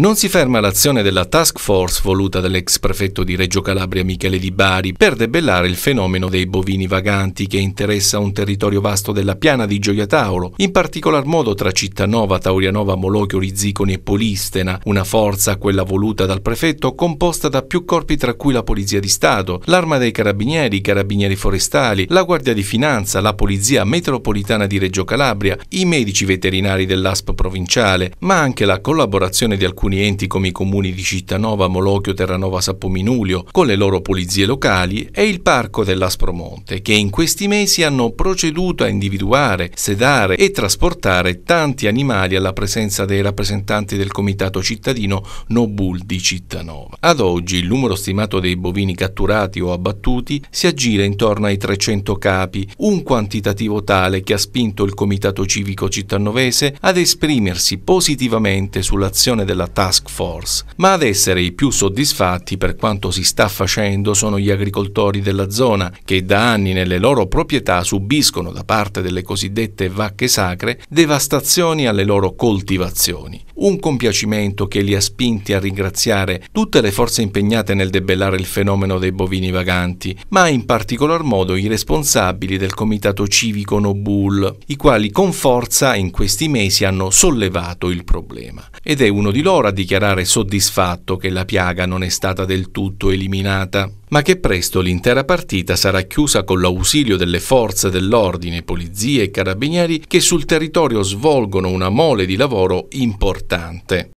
Non si ferma l'azione della task force voluta dall'ex prefetto di Reggio Calabria Michele Di Bari per debellare il fenomeno dei bovini vaganti che interessa un territorio vasto della piana di Gioia Tauro, in particolar modo tra Cittanova, Taurianova, Molochio, Rizziconi e Polistena, una forza, quella voluta dal prefetto, composta da più corpi tra cui la Polizia di Stato, l'Arma dei Carabinieri, i Carabinieri Forestali, la Guardia di Finanza, la Polizia Metropolitana di Reggio Calabria, i medici veterinari dell'ASP provinciale, ma anche la collaborazione di alcuni alcuni enti come i comuni di Cittanova, Molocchio, Terranova, Sappominulio, con le loro polizie locali, e il Parco dell'Aspromonte, che in questi mesi hanno proceduto a individuare, sedare e trasportare tanti animali alla presenza dei rappresentanti del comitato cittadino Nobul di Cittanova. Ad oggi il numero stimato dei bovini catturati o abbattuti si aggira intorno ai 300 capi, un quantitativo tale che ha spinto il comitato civico cittanovese ad esprimersi positivamente sull'azione dell'attacco task force, ma ad essere i più soddisfatti per quanto si sta facendo sono gli agricoltori della zona, che da anni nelle loro proprietà subiscono da parte delle cosiddette vacche sacre devastazioni alle loro coltivazioni. Un compiacimento che li ha spinti a ringraziare tutte le forze impegnate nel debellare il fenomeno dei bovini vaganti, ma in particolar modo i responsabili del comitato civico Nobul, i quali con forza in questi mesi hanno sollevato il problema. Ed è uno di loro ancora a dichiarare soddisfatto che la piaga non è stata del tutto eliminata, ma che presto l'intera partita sarà chiusa con l'ausilio delle forze dell'ordine, polizie e carabinieri che sul territorio svolgono una mole di lavoro importante.